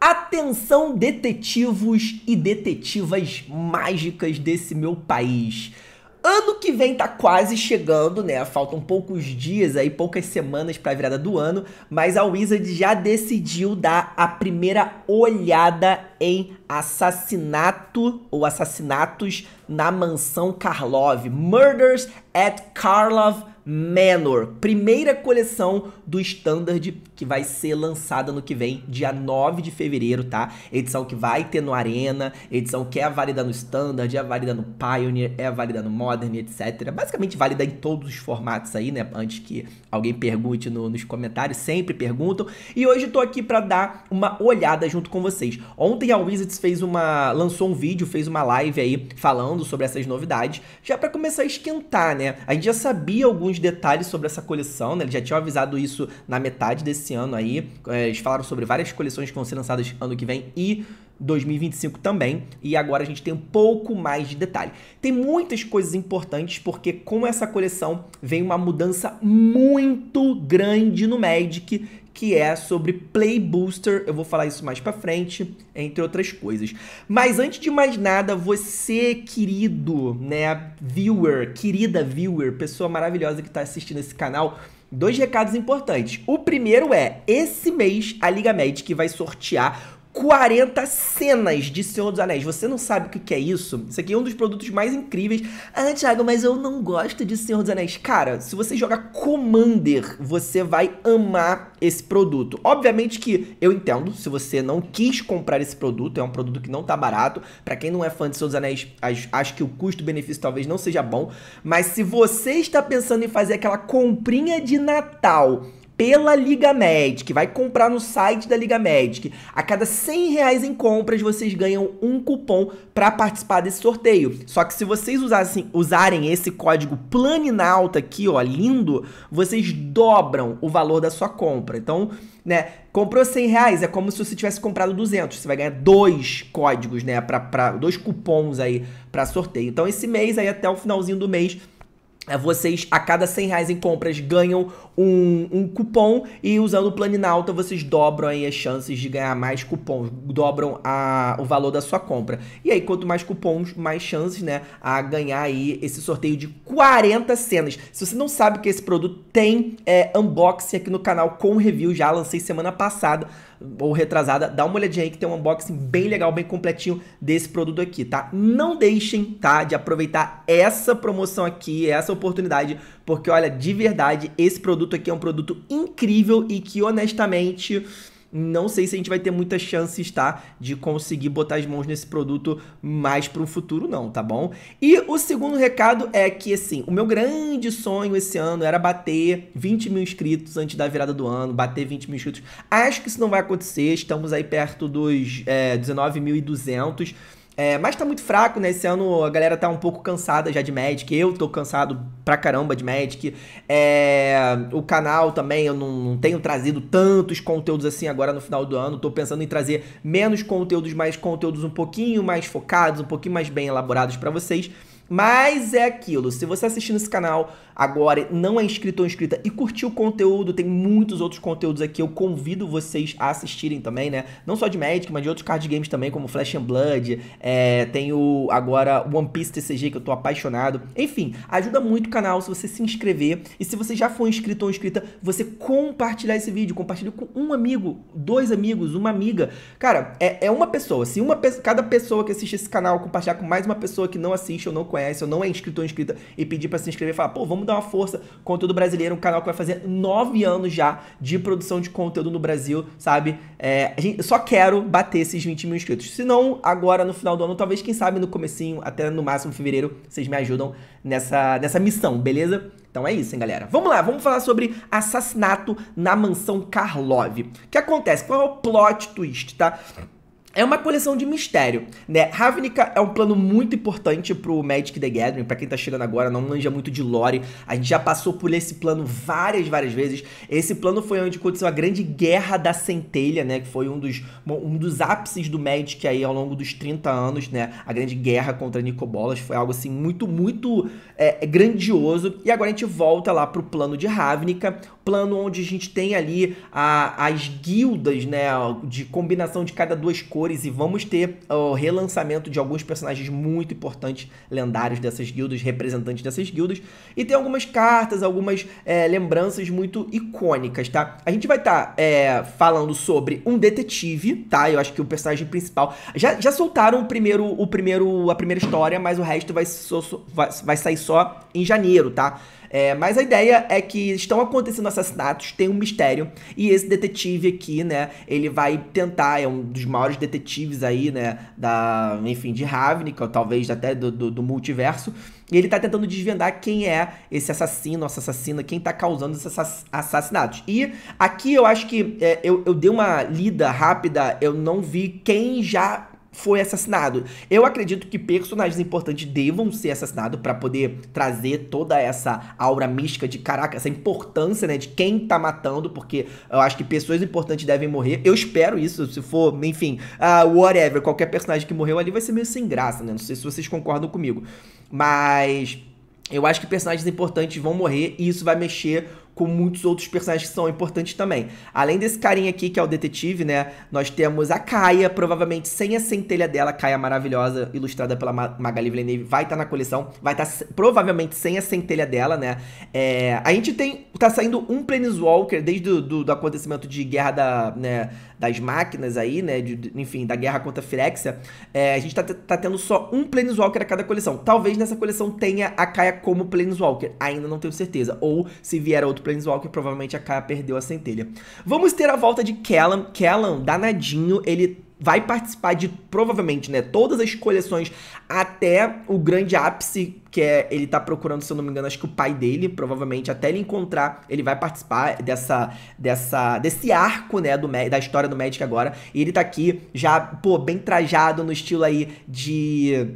Atenção, detetivos e detetivas mágicas desse meu país. Ano que vem tá quase chegando, né? Faltam poucos dias aí, poucas semanas para a virada do ano, mas a Wizard já decidiu dar a primeira olhada em assassinato ou assassinatos na mansão Karlov, Murders at Karlov Manor, primeira coleção do Standard que vai ser lançada no que vem, dia 9 de fevereiro, tá? Edição que vai ter no Arena, edição que é válida no Standard, é válida no Pioneer, é válida no Modern, etc. Basicamente válida em todos os formatos aí, né? Antes que alguém pergunte no, nos comentários, sempre perguntam. E hoje eu tô aqui para dar uma olhada junto com vocês. Ontem a Wizards fez uma lançou um vídeo, fez uma live aí falando sobre essas novidades, já para começar a esquentar, né? A gente já sabia alguns detalhes sobre essa coleção, né? Ele já tinha avisado isso na metade desse esse ano aí. É, eles falaram sobre várias coleções que vão ser lançadas ano que vem e 2025 também, e agora a gente tem um pouco mais de detalhe. Tem muitas coisas importantes, porque com essa coleção vem uma mudança muito grande no Magic, que é sobre Play Booster. Eu vou falar isso mais para frente, entre outras coisas. Mas antes de mais nada, você, querido, né, viewer, querida viewer, pessoa maravilhosa que tá assistindo esse canal, dois recados importantes. O primeiro é: esse mês a Liga Magic vai sortear 40 cenas de Senhor dos Anéis. Você não sabe o que é isso? Isso aqui é um dos produtos mais incríveis. Ah, Thiago, mas eu não gosto de Senhor dos Anéis. Cara, se você joga Commander, você vai amar esse produto. Obviamente que eu entendo, se você não quis comprar esse produto, é um produto que não tá barato. Para quem não é fã de Senhor dos Anéis, acho que o custo-benefício talvez não seja bom. Mas se você está pensando em fazer aquela comprinha de Natal pela Liga Magic, vai comprar no site da Liga Magic. A cada 100 reais em compras, vocês ganham um cupom para participar desse sorteio. Só que se vocês usassem, usarem esse código Planinalta aqui, ó, lindo, vocês dobram o valor da sua compra. Então, né, comprou 100 reais, é como se você tivesse comprado 200. Você vai ganhar dois códigos, né, pra, pra, dois cupons aí para sorteio. Então, esse mês aí, até o finalzinho do mês, é, vocês a cada 100 reais em compras ganham um, um cupom e usando o Planinalta vocês dobram aí as chances de ganhar mais cupons, dobram a, o valor da sua compra. E aí quanto mais cupons, mais chances, né, a ganhar aí esse sorteio de 40 cenas. Se você não sabe que esse produto tem é, unboxing aqui no canal com review, já lancei semana passada, ou retrasada, dá uma olhadinha aí que tem um unboxing bem legal, bem completinho desse produto aqui, tá? Não deixem, tá, de aproveitar essa promoção aqui, essa oportunidade, porque olha, de verdade, esse produto aqui é um produto incrível e que honestamente não sei se a gente vai ter muitas chances, tá? De conseguir botar as mãos nesse produto mais para o futuro, não, tá bom? E o segundo recado é que, assim, o meu grande sonho esse ano era bater 20 mil inscritos antes da virada do ano, bater 20 mil inscritos. Acho que isso não vai acontecer, estamos aí perto dos é, eh, 19.200. É, mas tá muito fraco, né? Esse ano a galera tá um pouco cansada já de Magic. Eu tô cansado pra caramba de Magic. É, o canal também, eu não, não, tenho trazido tantos conteúdos assim agora no final do ano. Tô pensando em trazer menos conteúdos, mais conteúdos um pouquinho mais focados, um pouquinho mais bem elaborados para vocês. Mas é aquilo, se você tá assistindo esse canal agora não é inscrito ou inscrita e curtiu o conteúdo, tem muitos outros conteúdos aqui, eu convido vocês a assistirem também, né? Não só de Magic, mas de outros card games também, como Flash and Blood, é, tem o, agora One Piece TCG, que eu tô apaixonado. Enfim, ajuda muito o canal se você se inscrever e se você já for inscrito ou inscrita, você compartilhar esse vídeo, compartilha com um amigo, dois amigos, uma amiga. Cara, é, é uma pessoa, se uma, cada pessoa que assiste esse canal compartilhar com mais uma pessoa que não assiste ou não conhece, conhece ou não é inscrito ou inscrita e pedir para se inscrever e falar, pô, vamos dar uma força, conteúdo brasileiro, um canal que vai fazer nove anos já de produção de conteúdo no Brasil, sabe? É, gente, só quero bater esses 20 mil inscritos. Se não, agora no final do ano, talvez, quem sabe, no comecinho, até no máximo fevereiro, vocês me ajudam nessa, nessa missão, beleza? Então é isso, hein, galera. Vamos lá, vamos falar sobre assassinato na mansão Karlov. O que acontece? Qual é o plot twist, tá? é uma coleção de mistério, né? Ravnica é um plano muito importante pro Magic the Gathering, para quem tá chegando agora, não manja muito de lore. A gente já passou por esse plano várias, várias vezes. Esse plano foi onde aconteceu a grande guerra da centelha, né, que foi um dos um dos ápices do Magic aí ao longo dos 30 anos, né? A grande guerra contra Nicobolas foi algo assim muito, muito é, grandioso. E agora a gente volta lá pro plano de Ravnica, plano onde a gente tem ali a, as guildas, né, de combinação de cada duas cores e vamos ter o relançamento de alguns personagens muito importantes, lendários dessas guildas, representantes dessas guildas, e tem algumas cartas, algumas é, lembranças muito icônicas, tá? A gente vai estar tá, é, falando sobre um detetive, tá? Eu acho que o personagem principal... Já, já soltaram o primeiro, o primeiro, a primeira história, mas o resto vai, so, vai, vai sair só em janeiro, tá? É, mas a ideia é que estão acontecendo assassinatos, tem um mistério, e esse detetive aqui, né, ele vai tentar, é um dos maiores detetives aí, né, da, enfim, de Ravnica, ou talvez até do, do, do multiverso, e ele tá tentando desvendar quem é esse assassino, essa assassina, quem tá causando esses assassinatos. E aqui eu acho que é, eu, eu dei uma lida rápida, eu não vi quem já foi assassinado. Eu acredito que personagens importantes devam ser assassinados para poder trazer toda essa aura mística de caraca, essa importância, né, de quem tá matando, porque eu acho que pessoas importantes devem morrer. Eu espero isso, se for, enfim, uh, whatever, qualquer personagem que morreu ali vai ser meio sem graça, né? Não sei se vocês concordam comigo. Mas eu acho que personagens importantes vão morrer e isso vai mexer com muitos outros personagens que são importantes também. Além desse carinha aqui, que é o detetive, né? Nós temos a Kaia, provavelmente sem a centelha dela, Kaia maravilhosa, ilustrada pela Magali Villeneuve, vai estar tá na coleção, vai estar tá, provavelmente sem a centelha dela, né? É, a gente tem. tá saindo um Planeswalker desde o do, do acontecimento de guerra da. né? das máquinas aí, né? De, enfim, da guerra contra a Firexia, é, a gente tá, tá tendo só um Planeswalker a cada coleção. Talvez nessa coleção tenha a Kaia como Planeswalker, ainda não tenho certeza. Ou se vier outro Planeswalker, provavelmente a Kaia perdeu a centelha. Vamos ter a volta de Kellan. Kellan, danadinho, ele vai participar de provavelmente, né, todas as coleções até o grande ápice que é ele tá procurando, se eu não me engano, acho que o pai dele, provavelmente até ele encontrar, ele vai participar dessa dessa desse arco, né, do da história do Magic agora. E ele tá aqui já, pô, bem trajado no estilo aí de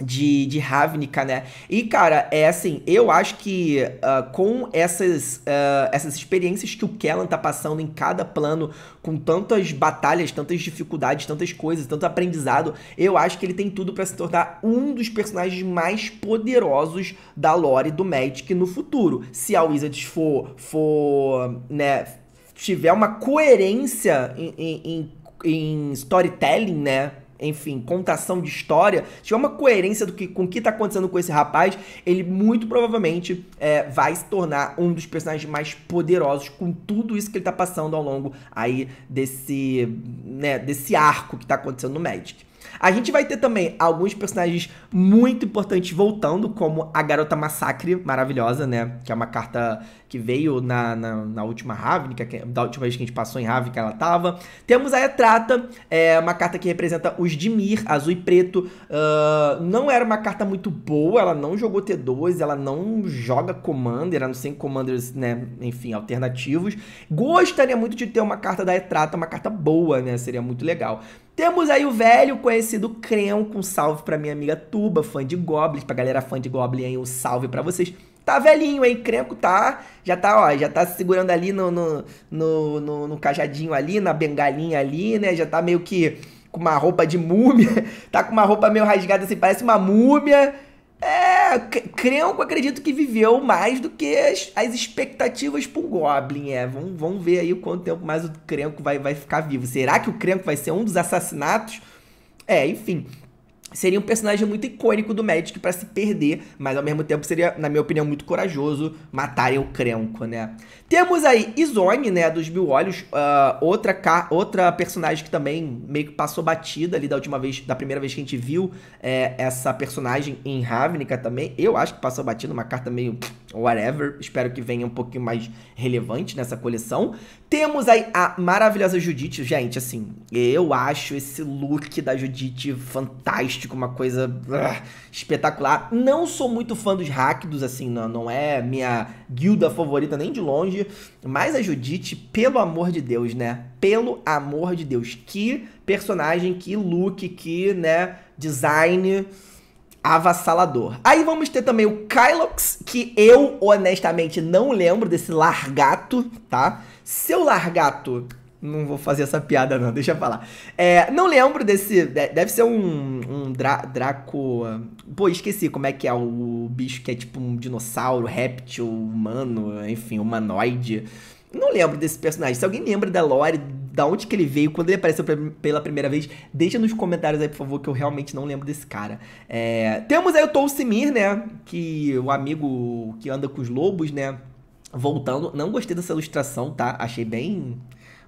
de, de Ravnica, né? E, cara, é assim, eu acho que uh, com essas, uh, essas experiências que o Kellan tá passando em cada plano, com tantas batalhas, tantas dificuldades, tantas coisas, tanto aprendizado, eu acho que ele tem tudo para se tornar um dos personagens mais poderosos da lore do Magic no futuro. Se a Wizards for, for né, tiver uma coerência em, em, em, em storytelling, né? enfim, contação de história, se tiver uma coerência do que, com o que está acontecendo com esse rapaz, ele muito provavelmente é, vai se tornar um dos personagens mais poderosos com tudo isso que ele está passando ao longo aí desse, né, desse arco que está acontecendo no Magic. A gente vai ter também alguns personagens muito importantes voltando, como a Garota Massacre, maravilhosa, né? Que é uma carta que veio na, na, na última Ravnica, que, é da última vez que a gente passou em Ravnica ela tava. Temos a Etrata, é, uma carta que representa os Dimir, azul e preto. Uh, não era uma carta muito boa, ela não jogou T2, ela não joga Commander, a não ser Commanders, né, enfim, alternativos. Gostaria muito de ter uma carta da Etrata, uma carta boa, né, seria muito legal. Temos aí o velho conhecido Creon, com salve pra minha amiga Tuba, fã de Goblins, pra galera fã de Goblin aí, um salve para vocês tá velhinho, hein? Crenco tá. Já tá, ó, já tá se segurando ali no, no, no, no, no cajadinho ali, na bengalinha ali, né? Já tá meio que com uma roupa de múmia. tá com uma roupa meio rasgada assim, parece uma múmia. É, Crenco acredito que viveu mais do que as, as expectativas pro Goblin, é. Vamos, vão ver aí quanto tempo mais o Crenco vai, vai ficar vivo. Será que o Crenco vai ser um dos assassinatos? É, enfim, Seria um personagem muito icônico do Magic para se perder, mas ao mesmo tempo seria, na minha opinião, muito corajoso matarem o Crenco, né? Temos aí Izone, né, dos Mil Olhos, uh, outra, outra personagem que também meio que passou batida ali da última vez, da primeira vez que a gente viu é, essa personagem em Ravnica também. Eu acho que passou batida, uma carta meio whatever, espero que venha um pouquinho mais relevante nessa coleção. Temos aí a maravilhosa Judite, gente, assim, eu acho esse look da Judite fantástico, uma coisa uh, espetacular. Não sou muito fã dos Rakdos, assim, não, não é minha guilda favorita nem de longe, mas a Judite, pelo amor de Deus, né? Pelo amor de Deus, que personagem, que look, que, né, design avassalador. Aí vamos ter também o Kylox, que eu honestamente não lembro desse largato, tá? Seu largato não vou fazer essa piada, não, deixa eu falar. É, não lembro desse. Deve ser um, um dra, Draco. Ah, pô, esqueci como é que é o bicho que é tipo um dinossauro, réptil, humano, enfim, humanoide. Não lembro desse personagem. Se alguém lembra da lore, da onde que ele veio, quando ele apareceu pela primeira vez, deixa nos comentários aí, por favor, que eu realmente não lembro desse cara. É, temos aí o Tolsimir, né? Que o amigo que anda com os lobos, né? Voltando, não gostei dessa ilustração, tá? Achei bem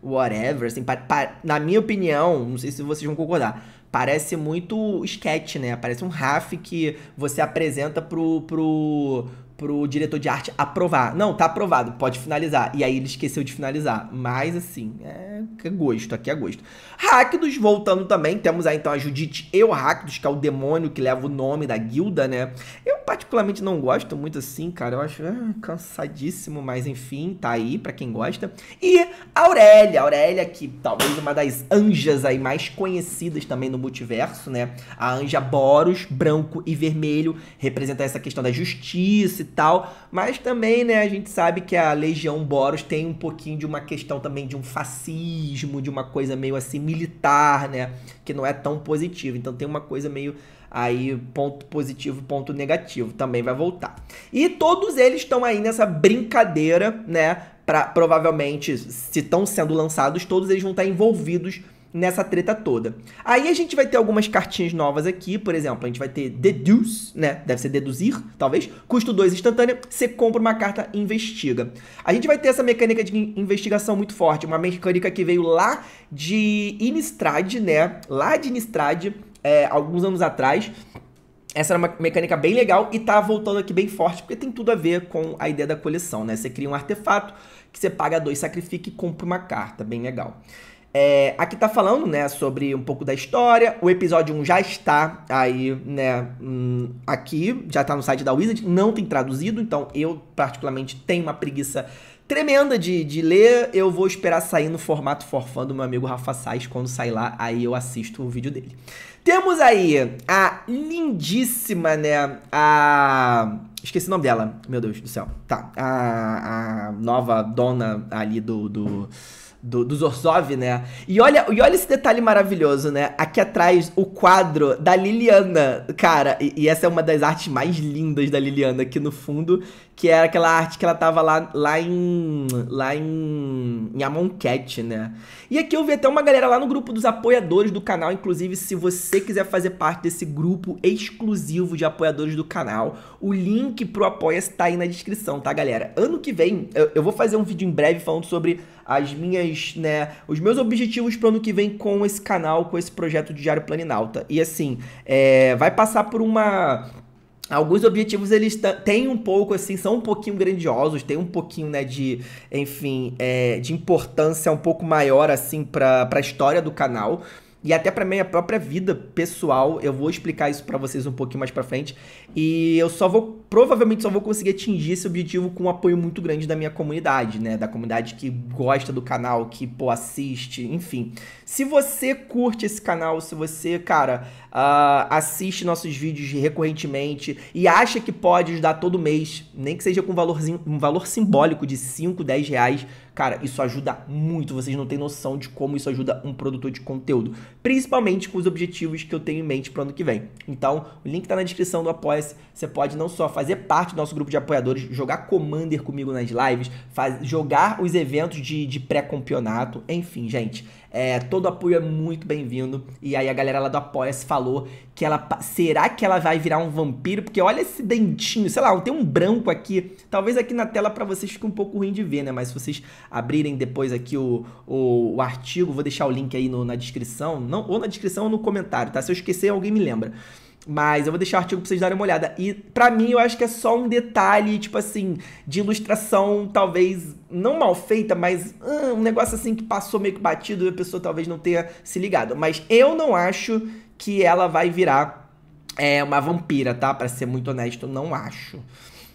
whatever, assim, pa, pa, na minha opinião, não sei se vocês vão concordar, parece muito sketch, né? Parece um RAF que você apresenta pro, pro, pro diretor de arte aprovar. Não, tá aprovado, pode finalizar. E aí ele esqueceu de finalizar. Mas assim, é, é gosto, aqui é gosto. Rakdos, voltando também, temos aí então a Judite e o Rakdos, que é o demônio que leva o nome da guilda, né? Eu particularmente não gosto muito assim, cara. Eu acho ah, cansadíssimo, mas enfim, tá aí para quem gosta. E a Aurélia, a Aurélia que talvez uma das anjas aí mais conhecidas também no multiverso, né? A anja Boros, branco e vermelho, representa essa questão da justiça tal, mas também, né, a gente sabe que a Legião Boros tem um pouquinho de uma questão também de um fascismo, de uma coisa meio assim militar, né, que não é tão positiva. Então tem uma coisa meio aí ponto positivo, ponto negativo, também vai voltar. E todos eles estão aí nessa brincadeira, né, para provavelmente se estão sendo lançados, todos eles vão estar envolvidos nessa treta toda. Aí a gente vai ter algumas cartinhas novas aqui, por exemplo, a gente vai ter deduce, né? Deve ser deduzir, talvez. Custo 2 instantânea, você compra uma carta e investiga. A gente vai ter essa mecânica de investigação muito forte, uma mecânica que veio lá de Inistrad, né? Lá de Inistrad, é, alguns anos atrás. Essa era uma mecânica bem legal e tá voltando aqui bem forte, porque tem tudo a ver com a ideia da coleção, né? Você cria um artefato que você paga dois, sacrifica e compra uma carta, bem legal. É, aqui tá falando, né, sobre um pouco da história. O episódio 1 já está aí, né, hum, aqui, já tá no site da Wizard, não tem traduzido, então eu particularmente tenho uma preguiça tremenda de, de ler. Eu vou esperar sair no formato forfã do meu amigo Rafa Sais. Quando sair lá, aí eu assisto o vídeo dele. Temos aí a lindíssima, né, a... Esqueci o nome dela, meu Deus do céu. Tá, a, a nova dona ali do... do do, do né? E olha, e olha esse detalhe maravilhoso, né? Aqui atrás, o quadro da Liliana. Cara, e, e essa é uma das artes mais lindas da Liliana aqui no fundo, que era aquela arte que ela tava lá, lá em. lá em. em Amonquete, né? E aqui eu vi até uma galera lá no grupo dos apoiadores do canal. Inclusive, se você quiser fazer parte desse grupo exclusivo de apoiadores do canal, o link pro Apoia-se tá aí na descrição, tá, galera? Ano que vem, eu, eu vou fazer um vídeo em breve falando sobre as minhas, né, os meus objetivos pro ano que vem com esse canal, com esse projeto de Diário Planinalta. E assim, é, vai passar por uma Alguns objetivos eles têm um pouco assim, são um pouquinho grandiosos, tem um pouquinho, né, de, enfim, é, de importância um pouco maior assim para a história do canal e até para minha própria vida pessoal. Eu vou explicar isso para vocês um pouquinho mais para frente e eu só vou provavelmente só vou conseguir atingir esse objetivo com um apoio muito grande da minha comunidade, né, da comunidade que gosta do canal, que pô assiste, enfim. Se você curte esse canal, se você, cara, uh, assiste nossos vídeos recorrentemente e acha que pode ajudar todo mês, nem que seja com um, valorzinho, um valor simbólico de 5, 10 reais, cara, isso ajuda muito. Vocês não têm noção de como isso ajuda um produtor de conteúdo, principalmente com os objetivos que eu tenho em mente para ano que vem. Então, o link tá na descrição do Apoia-se. Você pode não só fazer parte do nosso grupo de apoiadores, jogar Commander comigo nas lives, faz, jogar os eventos de, de pré-campeonato, enfim, gente. É, todo apoio é muito bem-vindo. E aí a galera lá do Apoia-se falou que ela. Será que ela vai virar um vampiro? Porque olha esse dentinho, sei lá, tem um branco aqui. Talvez aqui na tela para vocês fique um pouco ruim de ver, né? Mas se vocês abrirem depois aqui o, o, o artigo, vou deixar o link aí no, na descrição. Não, ou na descrição ou no comentário, tá? Se eu esquecer, alguém me lembra. Mas eu vou deixar o artigo pra vocês darem uma olhada. E para mim, eu acho que é só um detalhe, tipo assim, de ilustração, talvez não mal feita, mas hum, um negócio assim que passou meio que batido e a pessoa talvez não tenha se ligado. Mas eu não acho que ela vai virar é, uma vampira, tá? Para ser muito honesto, não acho.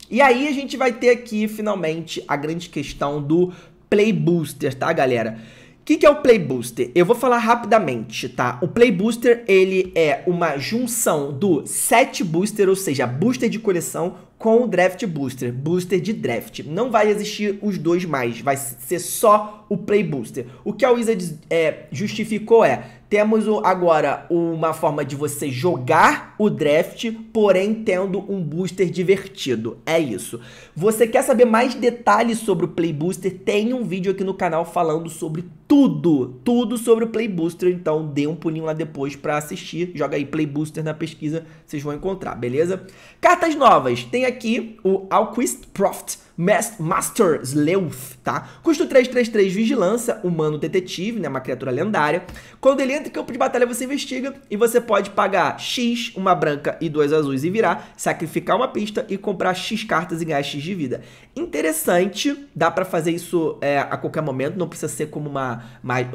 E aí a gente vai ter aqui, finalmente, a grande questão do Play Booster, tá, galera? O que, que, é o Play Booster? Eu vou falar rapidamente, tá? O Play Booster, ele é uma junção do set booster, ou seja, booster de coleção, com o draft booster, booster de draft. Não vai existir os dois mais, vai ser só o Play Booster. O que a Wizards é, justificou é, temos agora uma forma de você jogar o draft, porém tendo um booster divertido. É isso. Você quer saber mais detalhes sobre o Play Booster? Tem um vídeo aqui no canal falando sobre tudo, tudo sobre o Play Booster. Então, dê um pulinho lá depois para assistir. Joga aí Play Booster na pesquisa, vocês vão encontrar, beleza? Cartas novas. Tem aqui o Alquist Profit Master Sleuth, tá? Custo 333 Vigilância, humano detetive, né? Uma criatura lendária. Quando ele entra em campo de batalha, você investiga e você pode pagar X, uma branca e duas azuis e virar, sacrificar uma pista e comprar X cartas e ganhar X de vida. Interessante, dá para fazer isso é, a qualquer momento, não precisa ser como uma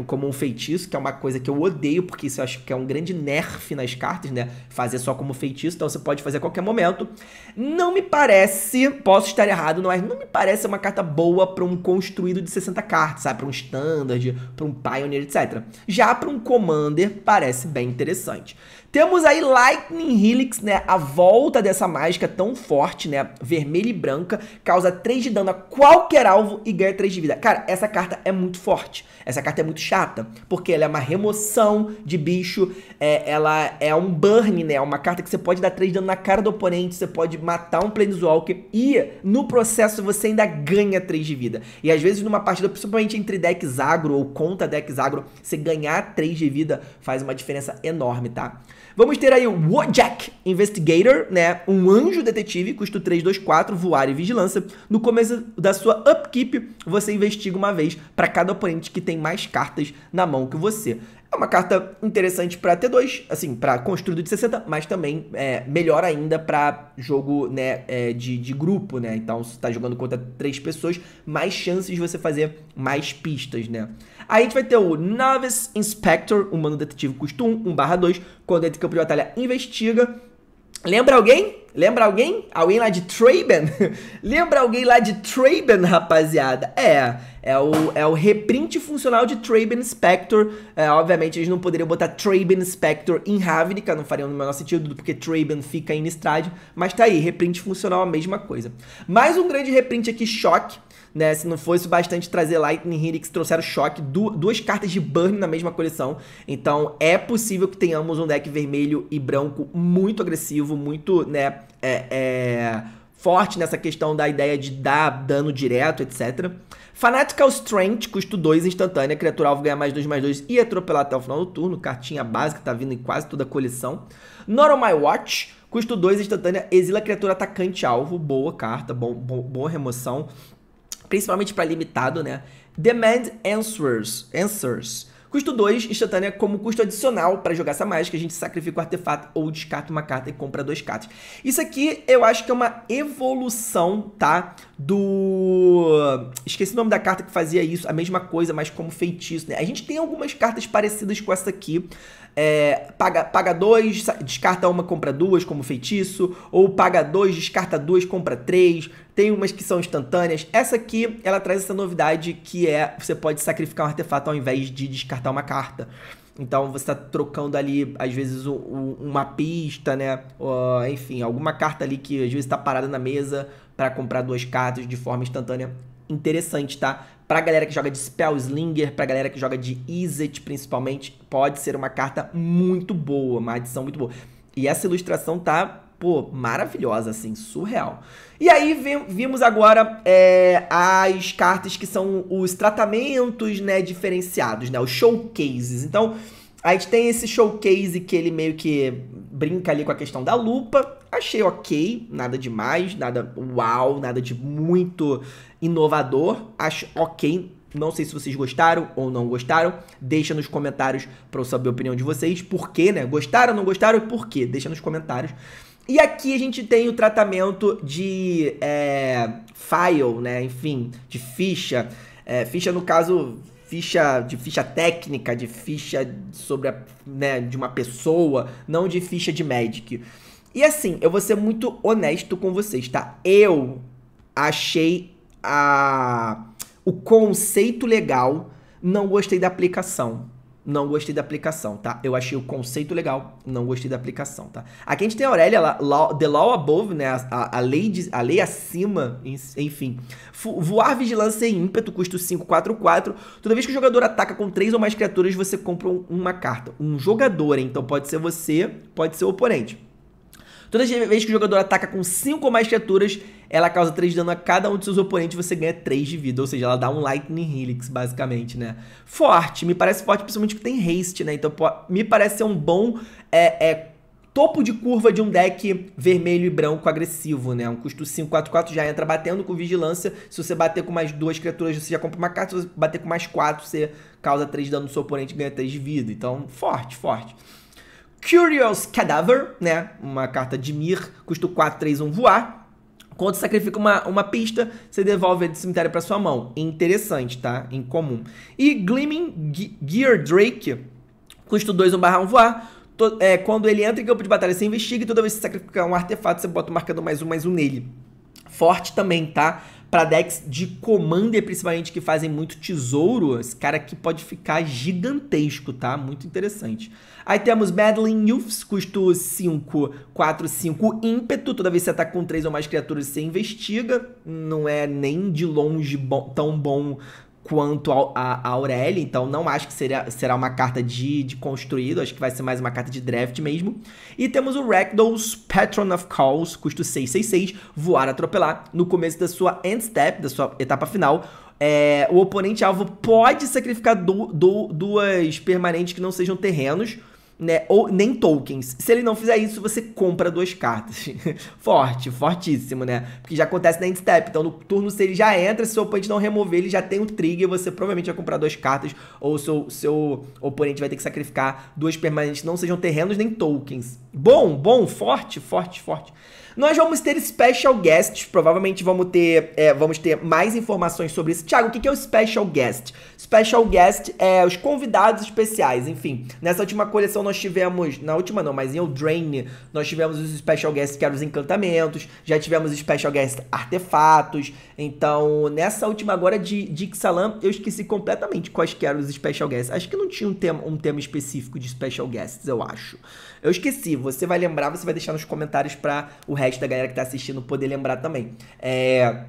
como um feitiço, que é uma coisa que eu odeio, porque isso eu acho que é um grande nerf nas cartas, né? Fazer só como feitiço, então você pode fazer a qualquer momento. Não me parece, posso estar errado, mas não me parece uma carta boa para um construído de 60 cartas, sabe? Para um standard, para um pioneer, etc. Já para um commander, parece bem interessante. Temos aí Lightning Helix, né? A volta dessa mágica tão forte, né? Vermelha e branca, causa 3 de dano a qualquer alvo e ganha 3 de vida. Cara, essa carta é muito forte. Essa carta é muito chata, porque ela é uma remoção de bicho, é, ela é um burn, né? Uma carta que você pode dar 3 de dano na cara do oponente, você pode matar um Planeswalker e no processo você ainda ganha 3 de vida. E às vezes numa partida, principalmente entre decks agro ou contra decks agro, você ganhar 3 de vida faz uma diferença enorme, tá? Vamos ter aí o Wojak Investigator, né? Um anjo detetive, custo 3, 2, 4, voar e vigilância. No começo da sua upkeep, você investiga uma vez para cada oponente que tem mais cartas na mão que você. É uma carta interessante para T2, assim, para construído de 60, mas também é, melhor ainda para jogo né, é, de, de grupo, né? Então, se tá jogando contra três pessoas, mais chances de você fazer mais pistas, né? Aí a gente vai ter o Novice Inspector, humano detetive custo 1, 1/2, quando entra em campo de batalha, investiga. Lembra alguém? Lembra alguém? Alguém lá de Traben? Lembra alguém lá de Traben, rapaziada? É, é o, é o reprint funcional de Traben Spector. É, obviamente, eles não poderiam botar Traben Spector em Ravnica, não fariam no menor sentido, porque Traben fica em Estrade. Mas tá aí, reprint funcional, a mesma coisa. Mais um grande reprint aqui, Choque. Né, se não fosse bastante trazer Lightning Helix, trouxeram Choque, du duas cartas de Burn na mesma coleção. Então é possível que tenhamos um deck vermelho e branco muito agressivo, muito, né, é, é, forte nessa questão da ideia de dar dano direto, etc. Fanatical Strength, custo 2, instantânea. Criatura alvo ganha mais 2, mais 2 e atropelar até o final do turno. Cartinha básica, tá vindo em quase toda a coleção. Not on my watch, custo 2, instantânea. Exila criatura atacante alvo. Boa carta, bom, bom boa remoção. Principalmente para limitado, né? Demand Answers. Answers. Custo 2, instantânea, como custo adicional para jogar essa mágica, a gente sacrifica o artefato ou descarta uma carta e compra dois cartas. Isso aqui eu acho que é uma evolução, tá? do. Esqueci o nome da carta que fazia isso, a mesma coisa, mas como feitiço. Né? A gente tem algumas cartas parecidas com essa aqui. É, paga, paga dois, descarta uma, compra duas, como feitiço. Ou paga dois, descarta duas, compra três. Tem umas que são instantâneas. Essa aqui, ela traz essa novidade que é você pode sacrificar um artefato ao invés de descartar uma carta. Então você está trocando ali, às vezes, um, um, uma pista, né? Uh, enfim, alguma carta ali que às vezes está parada na mesa para comprar duas cartas de forma instantânea interessante, tá? Pra galera que joga de Spell Slinger, pra galera que joga de Izzet principalmente, pode ser uma carta muito boa, uma adição muito boa. E essa ilustração tá, pô, maravilhosa, assim, surreal. E aí vimos agora é, as cartas que são os tratamentos, né, diferenciados, né, os showcases. Então, a gente tem esse showcase que ele meio que brinca ali com a questão da lupa. Achei ok, nada demais, nada uau, nada de muito inovador. Acho ok. Não sei se vocês gostaram ou não gostaram. Deixa nos comentários para eu saber a opinião de vocês. Por quê, né? Gostaram, não gostaram e por quê? Deixa nos comentários. E aqui a gente tem o tratamento de é, file, né? Enfim, de ficha. É, ficha, no caso, ficha de ficha técnica, de ficha sobre a, né, de uma pessoa, não de ficha de Magic. E assim, eu vou ser muito honesto com vocês, tá? Eu achei a o conceito legal, não gostei da aplicação não gostei da aplicação, tá? Eu achei o conceito legal, não gostei da aplicação, tá? Aqui a gente tem a Aurélia, the law above, né? A, a, a lei, de, a lei acima, enfim. voar, vigilância e ímpeto, custo 544. Toda vez que o jogador ataca com três ou mais criaturas, você compra um, uma carta. Um jogador, então pode ser você, pode ser o oponente. Toda vez que o jogador ataca com cinco ou mais criaturas, ela causa 3 de dano a cada um de seus oponentes você ganha 3 de vida. Ou seja, ela dá um Lightning Helix, basicamente, né? Forte, me parece forte, principalmente que tem haste, né? Então me parece ser um bom é, é, topo de curva de um deck vermelho e branco agressivo, né? Um custo 5, 4, 4 já entra batendo com vigilância. Se você bater com mais duas criaturas, você já compra uma carta. Se você bater com mais quatro, você causa 3 de dano no seu oponente e ganha 3 de vida. Então, forte, forte. Curious Cadaver, né? Uma carta de Mir, custo 4, 3, 1 voar quando você sacrifica uma, uma pista, você devolve ele cemitério para sua mão. Interessante, tá? Em comum. E Gleaming Gear Drake, custo 2, 1 barra 1 voar. To, é, quando ele entra em campo de batalha, você investiga e toda vez que você sacrificar um artefato, você bota o um marcador mais um, mais um nele. Forte também, tá? para decks de commander, principalmente que fazem muito tesouro, esse cara aqui pode ficar gigantesco, tá? Muito interessante. Aí temos Madeline Youths, custo 5, 4, 5 ímpeto. Toda vez que você tá com 3 ou mais criaturas, você investiga. Não é nem de longe bom, tão bom quanto à a, a Aurélia, então não acho que seria, será uma carta de, de construído, acho que vai ser mais uma carta de draft mesmo. E temos o Rakdos, Patron of Calls, custo 666, voar, atropelar, no começo da sua end step, da sua etapa final, é, o oponente alvo pode sacrificar do do duas permanentes que não sejam terrenos, né? Ou nem tokens. Se ele não fizer isso, você compra duas cartas. Forte, fortíssimo, né? Porque já acontece na endstep. Então, no turno, se ele já entra, se o seu oponente não remover, ele já tem o um trigger. Você provavelmente vai comprar duas cartas. Ou seu, seu oponente vai ter que sacrificar duas permanentes, não sejam terrenos nem tokens. Bom, bom, forte, forte, forte. Nós vamos ter special guests, provavelmente vamos ter, é, vamos ter mais informações sobre isso. Tiago, o que é o special guest? Special guest é os convidados especiais, enfim. Nessa última coleção nós tivemos, na última não, mas em Eldraine, nós tivemos os special guests que eram os encantamentos, já tivemos special guest artefatos. Então, nessa última agora de, de Ixalan, eu esqueci completamente quais que eram os special guests. Acho que não tinha um tema, um tema específico de special guests, eu acho. Eu esqueci, você vai lembrar, você vai deixar nos comentários para o resto da galera que tá assistindo poder lembrar também. É.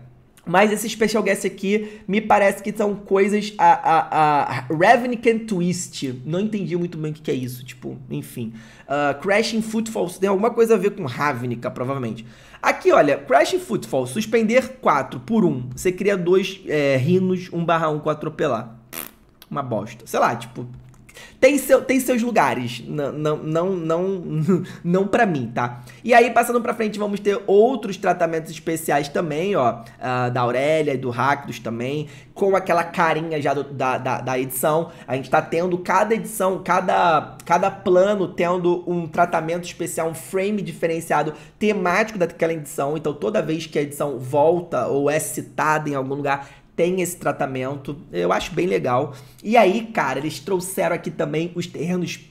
Mas esse Special Guest aqui me parece que são coisas. A, a, a can Twist. Não entendi muito bem o que, é isso. Tipo, enfim. Uh, Crashing Footfalls. Tem alguma coisa a ver com Ravnica, provavelmente. Aqui, olha. Crashing Footfall. Suspender 4 por 1. Você cria dois é, rinos 1/1 com atropelar. Uma bosta. Sei lá, tipo. Tem, seu, tem seus lugares, não, não, não, não, não para mim, tá? E aí, passando pra frente, vamos ter outros tratamentos especiais também, ó, uh, da Aurélia e do Rakdos também, com aquela carinha já do, da, da, da, edição. A gente tá tendo cada edição, cada, cada plano tendo um tratamento especial, um frame diferenciado, temático daquela edição. Então, toda vez que a edição volta ou é citada em algum lugar, tem esse tratamento. Eu acho bem legal. E aí, cara, eles trouxeram aqui também os terrenos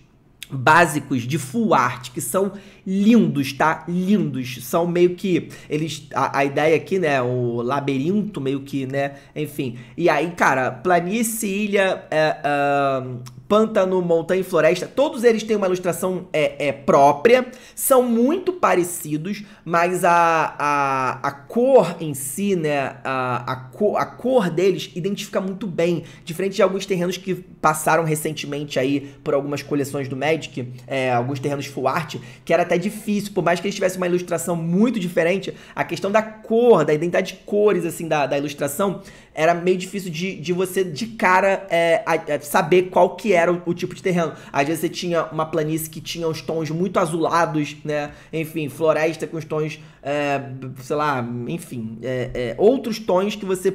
básicos de full art, que são lindos, tá? Lindos. São meio que eles a, a, ideia aqui, né, o labirinto meio que, né, enfim. E aí, cara, planície, ilha, é, é, pântano, montanha e floresta, todos eles têm uma ilustração é, é própria, são muito parecidos, mas a, a, a cor em si, né, a, a, cor, a cor deles identifica muito bem, diferente de alguns terrenos que passaram recentemente aí por algumas coleções do Magic, é, alguns terrenos full art, que era até difícil, por mais que eles tivessem uma ilustração muito diferente, a questão da cor, da identidade de cores, assim, da, da ilustração, era meio difícil de, de você, de cara, é, a, a é, saber qual que era o, o, tipo de terreno. Às vezes você tinha uma planície que tinha os tons muito azulados, né? Enfim, floresta com os tons, é, sei lá, enfim, é, é outros tons que você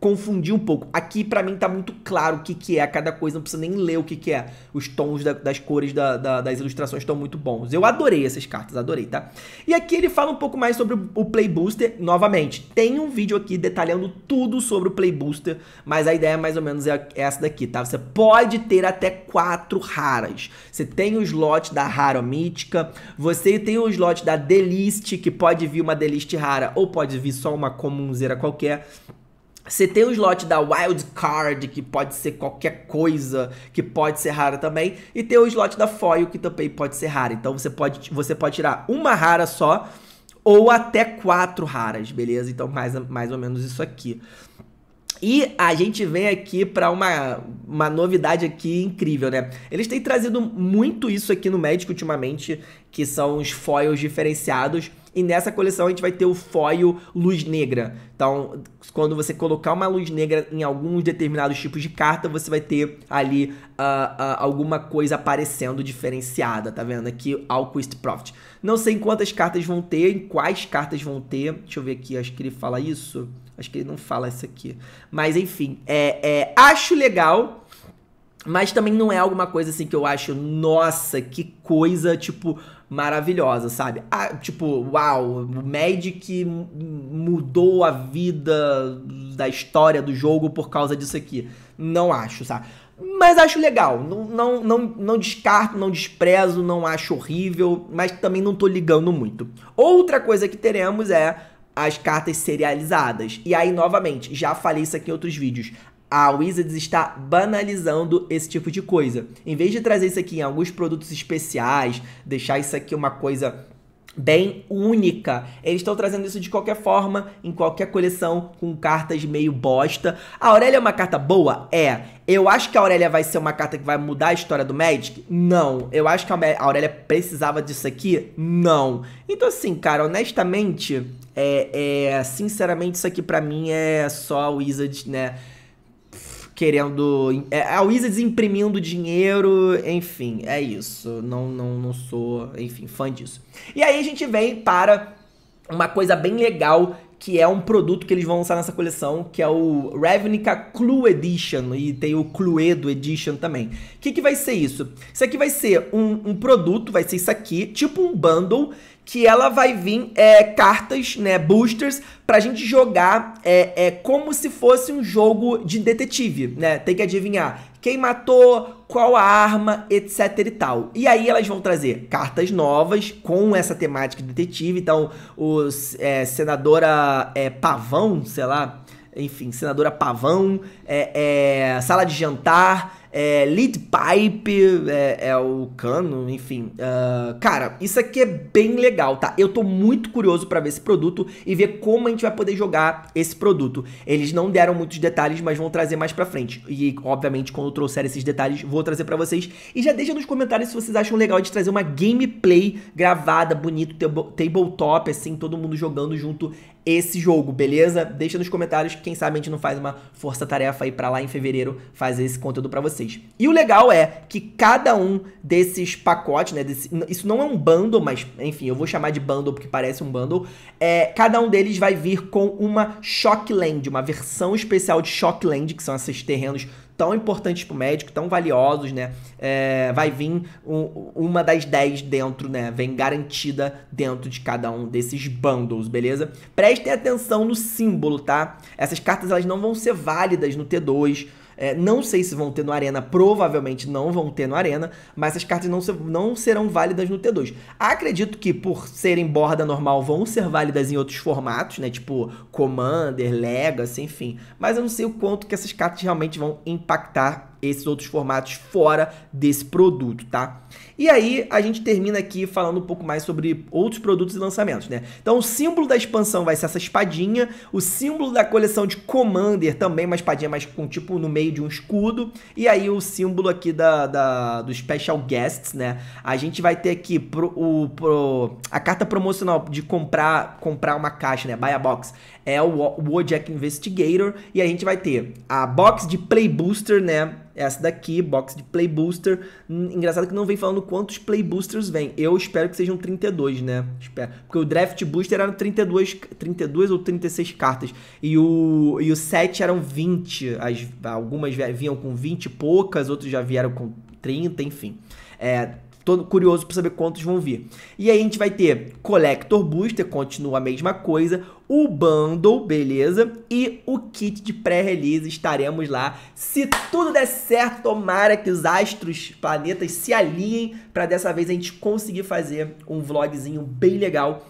confundir um pouco. Aqui para mim tá muito claro o que, que é cada coisa, não precisa nem ler o que, que é. Os tons da, das cores da, da, das ilustrações estão muito bons. Eu adorei essas cartas, adorei, tá? E aqui ele fala um pouco mais sobre o Play Booster, novamente. Tem um vídeo aqui detalhando tudo sobre o Play Booster, mas a ideia mais ou menos é, é essa daqui, tá? Você pode ter até quatro raras. Você tem o slot da rara mítica, você tem o slot da delist, que pode vir uma delist rara ou pode vir só uma comunzeira qualquer. Você tem o slot da Wild Card, que pode ser qualquer coisa, que pode ser rara também, e tem o slot da Foil, que também pode ser rara. Então você pode, você pode tirar uma rara só ou até quatro raras, beleza? Então mais, mais ou menos isso aqui. E a gente vem aqui para uma, uma novidade aqui incrível, né? Eles têm trazido muito isso aqui no Magic ultimamente, que são os foils diferenciados. E nessa coleção a gente vai ter o foil luz negra. Então, quando você colocar uma luz negra em alguns determinados tipos de carta, você vai ter ali uh, uh, alguma coisa aparecendo diferenciada, tá vendo? Aqui, Alquist Profit. Não sei em quantas cartas vão ter, em quais cartas vão ter. Deixa eu ver aqui, acho que ele fala isso. Acho que ele não fala isso aqui. Mas, enfim, é, é acho legal mas também não é alguma coisa assim que eu acho, nossa, que coisa, tipo, maravilhosa, sabe? Ah, tipo, uau, o Magic mudou a vida da história do jogo por causa disso aqui. Não acho, sabe? Mas acho legal. Não, não, não, não descarto, não desprezo, não acho horrível, mas também não tô ligando muito. Outra coisa que teremos é as cartas serializadas. E aí, novamente, já falei isso aqui em outros vídeos a Wizards está banalizando esse tipo de coisa. Em vez de trazer isso aqui em alguns produtos especiais, deixar isso aqui uma coisa bem única. Eles estão trazendo isso de qualquer forma, em qualquer coleção, com cartas meio bosta. A Aurélia é uma carta boa? É. Eu acho que a Aurélia vai ser uma carta que vai mudar a história do Magic? Não. Eu acho que a Aurélia precisava disso aqui? Não. Então, assim, cara, honestamente, é, é sinceramente, isso aqui para mim é só Wizards, né? querendo. É, a Wizards imprimindo dinheiro, enfim, é isso. Não, não, não sou, enfim, fã disso. E aí a gente vem para uma coisa bem legal que é um produto que eles vão lançar nessa coleção, que é o Ravnica Clue Edition, e tem o Cluedo Edition também. O que, que vai ser isso? Isso aqui vai ser um, um produto, vai ser isso aqui, tipo um bundle, que ela vai vir é, cartas, né, boosters, pra gente jogar é, é, como se fosse um jogo de detetive, né? Tem que adivinhar quem matou, qual a arma, etc e tal. E aí elas vão trazer cartas novas com essa temática de detetive. Então, os, é, senadora é, Pavão, sei lá, enfim, senadora Pavão, é, é, sala de jantar é, lead pipe é, é, o cano, enfim. Uh, cara, isso aqui é bem legal, tá? Eu tô muito curioso para ver esse produto e ver como a gente vai poder jogar esse produto. Eles não deram muitos detalhes, mas vão trazer mais pra frente. E, obviamente, quando trouxer esses detalhes, vou trazer para vocês. E já deixa nos comentários se vocês acham legal de trazer uma gameplay gravada, bonito, tabletop, assim, todo mundo jogando junto esse jogo, beleza? Deixa nos comentários, quem sabe a gente não faz uma força-tarefa aí para lá em fevereiro fazer esse conteúdo para vocês. E o legal é que cada um desses pacotes, né, desse, isso não é um bundle, mas enfim, eu vou chamar de bundle porque parece um bundle, é, cada um deles vai vir com uma Shockland, uma versão especial de Shockland, que são esses terrenos tão importantes para o médico, tão valiosos, né? É, vai vir um, uma das 10 dentro, né? Vem garantida dentro de cada um desses bundles, beleza? Prestem atenção no símbolo, tá? Essas cartas elas não vão ser válidas no T2, é, não sei se vão ter no Arena, provavelmente não vão ter no Arena, mas essas cartas não, ser, não serão válidas no T2. Acredito que por serem borda normal vão ser válidas em outros formatos, né? Tipo Commander, Legacy, enfim. Mas eu não sei o quanto que essas cartas realmente vão impactar esses outros formatos fora desse produto, tá? E aí a gente termina aqui falando um pouco mais sobre outros produtos e lançamentos, né? Então o símbolo da expansão vai ser essa espadinha, o símbolo da coleção de Commander também uma espadinha mais com tipo no meio de um escudo. E aí o símbolo aqui da, da do Special Guests, né? A gente vai ter aqui pro, o, pro, a carta promocional de comprar, comprar uma caixa, né? Buy a box é o Wojak Investigator, e a gente vai ter a box de Play Booster, né? Essa daqui, box de Play Booster. Hum, engraçado que não vem falando quantos Play Boosters vem. Eu espero que sejam 32, né? Espero. Porque o Draft Booster eram 32, 32 ou 36 cartas. E o, e o 7 eram 20. As, algumas vinham com 20 e poucas, outros já vieram com 30, enfim. É, Tô curioso para saber quantos vão vir. E aí a gente vai ter Collector Booster, continua a mesma coisa, o Bundle, beleza? E o kit de pré-release, estaremos lá. Se tudo der certo, tomara que os astros, planetas se alinhem para dessa vez a gente conseguir fazer um vlogzinho bem legal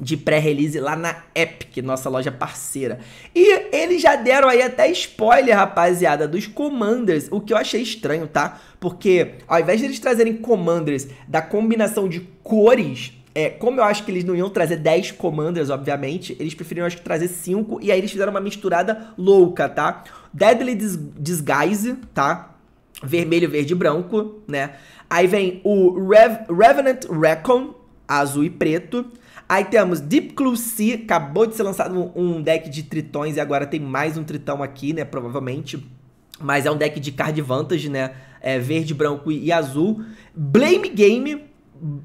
de pré-release lá na Epic, nossa loja parceira. E eles já deram aí até spoiler, rapaziada, dos Commanders, o que eu achei estranho, tá? Porque ao invés de eles trazerem Commanders da combinação de cores, é, como eu acho que eles não iam trazer 10 Commanders, obviamente, eles preferiram, acho que, trazer 5, e aí eles fizeram uma misturada louca, tá? Deadly Dis Disguise, tá? Vermelho, verde e branco, né? Aí vem o Rev Revenant Recon, azul e preto. Aí temos Deep Clue Sea, acabou de ser lançado um deck de tritões e agora tem mais um tritão aqui, né? Provavelmente. Mas é um deck de card vantage, né? É verde, branco e azul. Blame Game,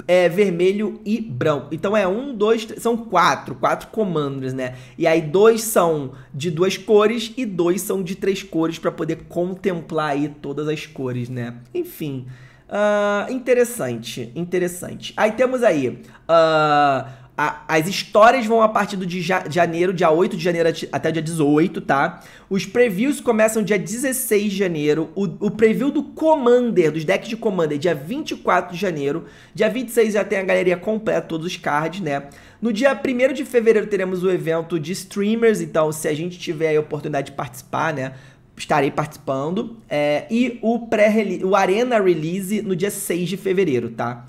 é, vermelho e branco. Então é um, dois, três, são quatro, quatro comandos, né? E aí dois são de duas cores e dois são de três cores para poder contemplar aí todas as cores, né? Enfim, uh, interessante, interessante. Aí temos aí uh, a, as histórias vão a partir do de janeiro, dia 8 de janeiro até dia 18, tá? Os previews começam dia 16 de janeiro. O, o preview do Commander, dos decks de Commander, dia 24 de janeiro. Dia 26 já tem a galeria completa, todos os cards, né? No dia 1 de fevereiro teremos o evento de streamers, então se a gente tiver a oportunidade de participar, né? estarei participando. É, e o, pré o Arena Release no dia 6 de fevereiro, tá?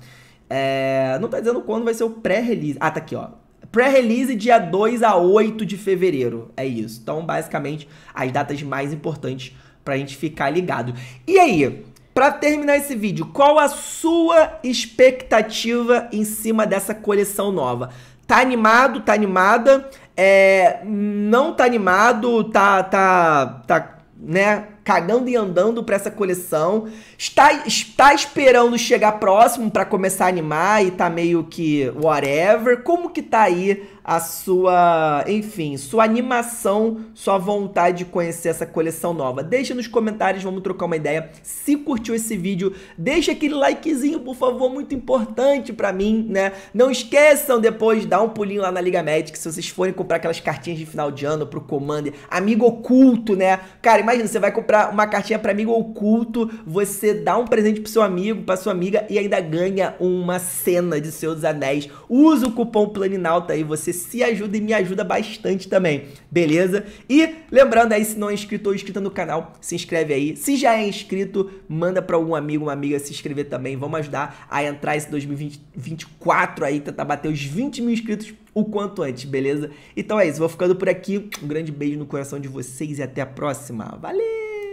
É, não tá dizendo quando vai ser o pré-release. Ah, tá aqui, ó. Pré-release dia 2 a 8 de fevereiro. É isso. Então, basicamente, as datas mais importantes pra gente ficar ligado. E aí, pra terminar esse vídeo, qual a sua expectativa em cima dessa coleção nova? Tá animado? Tá animada? É, não tá animado? Tá, tá, tá, né? cagando e andando para essa coleção. Está, está esperando chegar próximo para começar a animar e tá meio que whatever. Como que tá aí a sua, enfim, sua animação, sua vontade de conhecer essa coleção nova? Deixa nos comentários, vamos trocar uma ideia. Se curtiu esse vídeo, deixa aquele likezinho, por favor, muito importante para mim, né? Não esqueçam depois de dar um pulinho lá na Liga Magic se vocês forem comprar aquelas cartinhas de final de ano pro Commander. Amigo oculto, né? Cara, imagina, você vai comprar uma cartinha para amigo oculto, você dá um presente pro seu amigo, pra sua amiga e ainda ganha uma cena de seus Anéis. Usa o cupom Planinalta aí, você se ajuda e me ajuda bastante também, beleza? E lembrando aí, se não é inscrito ou inscrita no canal, se inscreve aí. Se já é inscrito, manda para algum amigo, uma amiga se inscrever também. Vamos ajudar a entrar esse 2024 aí, tentar bater os 20 mil inscritos o quanto antes, beleza? Então é isso, vou ficando por aqui. Um grande beijo no coração de vocês e até a próxima. Valeu!